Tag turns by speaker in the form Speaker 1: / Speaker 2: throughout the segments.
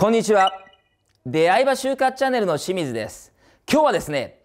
Speaker 1: こんにちは。出会い場就活チャンネルの清水です。今日はですね、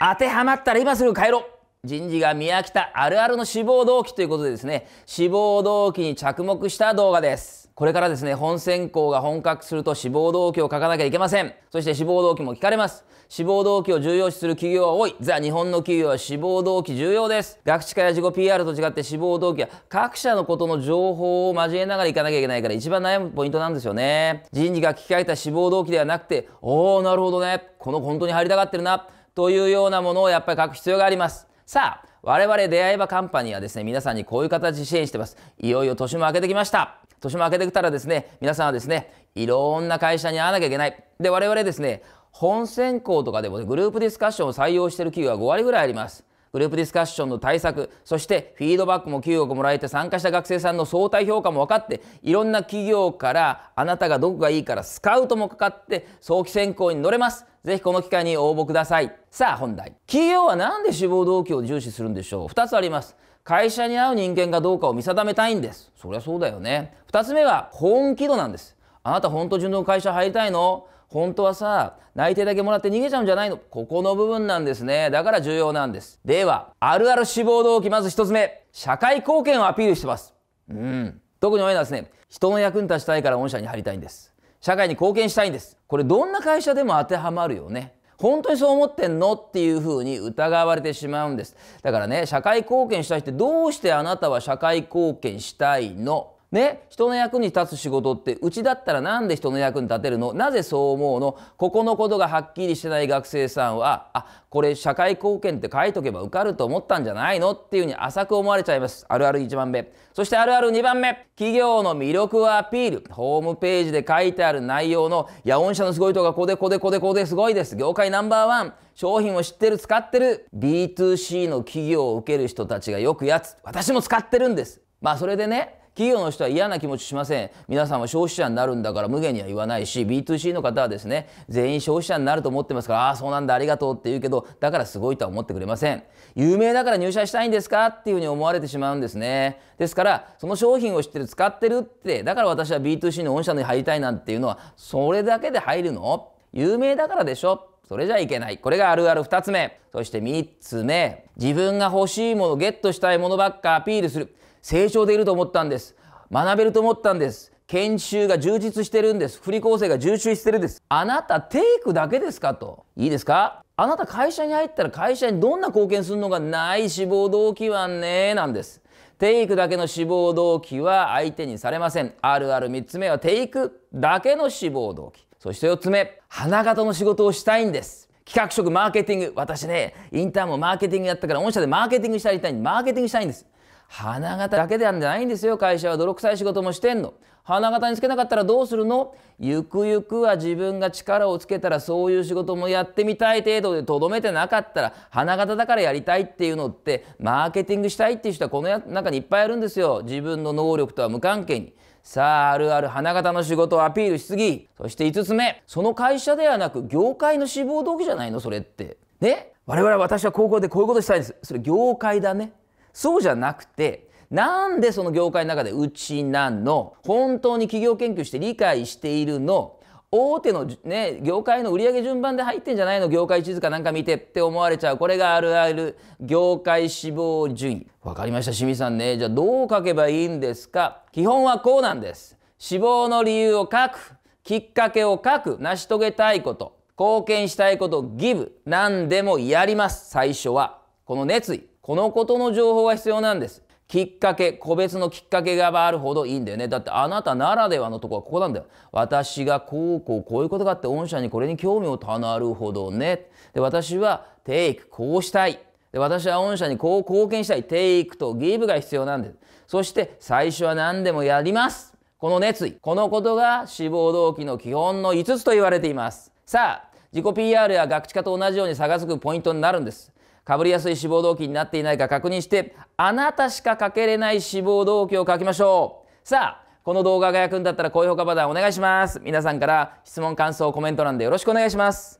Speaker 1: 当てはまったら今すぐ帰ろう人事が宮北あるあるの志望動機ということでですね志望動機に着目した動画ですこれからですね本選考が本格すると志望動機を書かなきゃいけませんそして志望動機も聞かれます志望動機を重要視する企業は多いザ日本の企業は志望動機重要です学知かや自己 PR と違って志望動機は各社のことの情報を交えながらいかなきゃいけないから一番悩むポイントなんですよね人事が聞き換えた志望動機ではなくておおなるほどねこの本当に入りたがってるなというようなものをやっぱり書く必要がありますさあ、我々出会えばカンパニーはですね、皆さんにこういう形で支援してます。いよいよ年も明けてきました。年も明けてきたらですね、皆さんはですね、いろんな会社に会わなきゃいけない。で、我々ですね、本選考とかでも、ね、グループディスカッションを採用している企業は5割ぐらいあります。グループディスカッションの対策そしてフィードバックも給与もらえて参加した学生さんの相対評価も分かっていろんな企業からあなたがどこがいいからスカウトもかかって早期選考に乗れますぜひこの機会に応募くださいさあ本題企業は何で志望動機を重視するんでしょう2つあります会社に合う人間かどうかを見定めたいんですそりゃそうだよね2つ目は本気度なんですあなた本当自分の会社入りたいの本当はさ内定だけもらって逃げちゃうんじゃないのここの部分なんですねだから重要なんですではあるある志望動機まず1つ目社会貢献をアピールしてますうん特に多いのはですね人の役に立ちたいから御社に入りたいんです社会に貢献したいんですこれどんな会社でも当てはまるよね本当にそう思ってんのっていうふうに疑われてしまうんですだからね社会貢献したいってどうしてあなたは社会貢献したいのね、人の役に立つ仕事ってうちだったらなんで人の役に立てるのなぜそう思うのここのことがはっきりしてない学生さんはあこれ社会貢献って書いとけば受かると思ったんじゃないのっていうふうに浅く思われちゃいますあるある1番目そしてあるある2番目企業の魅力をアピールホームページで書いてある内容の「いや御社のすごいとこここでこでこでこですごいです業界ナンバーワン」商品を知ってる使ってる B2C の企業を受ける人たちがよくやつ私も使ってるんですまあそれでね企業の人は嫌な気持ちしません皆さんは消費者になるんだから無限には言わないし B2C の方はですね全員消費者になると思ってますからああそうなんだありがとうって言うけどだからすごいとは思ってくれません有名だから入社したいんですかっていうふうに思われてしまうんですねですからその商品を知ってる使ってるってだから私は B2C の御社に入りたいなんていうのはそれだけで入るの有名だからでしょそれじゃいけないこれがあるある2つ目そして3つ目自分が欲しいものゲットしたいものばっかアピールする成長でいると思ったんです学べると思ったんです研修が充実してるんです振り構成が充実してるんですあなたテイクだけですかといいですかあなた会社に入ったら会社にどんな貢献するのがない志望動機はねなんですテイクだけの志望動機は相手にされませんあるある3つ目はテイクだけの志望動機そして4つ目花形の仕事をしたいんです企画職マーケティング私ねインターンもマーケティングやったから御社でマーケティングしたりたいマーケティングしたいんです花形だけではんじゃないんですよ会社は泥臭い仕事もしてんの花形につけなかったらどうするのゆくゆくは自分が力をつけたらそういう仕事もやってみたい程度でとどめてなかったら花形だからやりたいっていうのってマーケティングしたいっていう人はこの中にいっぱいあるんですよ自分の能力とは無関係に。さああるある花形の仕事をアピールしすぎそして5つ目その会社ではなく業界の志望動機じゃないのそれって。ね我々は私は高校でこういうことしたいんですそれ業界だねそうじゃなくてなんでその業界の中でうちなの本当に企業研究して理解しているの大手の、ね、業界の売上順番で入ってんじゃないの業界地図かなんか見てって思われちゃうこれがあるある業界志望順位わかりました清水さんねじゃあどう書けばいいんですか基本はこうなんです志望の理由を書くきっかけを書く成し遂げたいこと貢献したいことギブ何でもやります最初はこの熱意このことの情報が必要なんですきっかけ個別のきっかけがあるほどいいんだよねだってあなたならではのとこはここなんだよ私がこうこうこういうことがあって御社にこれに興味をたなるほどねで私はテイクこうしたいで私は御社にこう貢献したいテイクとギブが必要なんですそして最初は何でもやりますこの熱意このことが志望動機の基本の5つと言われていますさあ自己 PR や学知化と同じように差がつくポイントになるんですかぶりやすい志望動機になっていないか確認してあなたしか書けれない志望動機を書きましょうさあこの動画が役に立ったら高評価ボタンお願いします皆さんから質問感想コメント欄でよろしくお願いします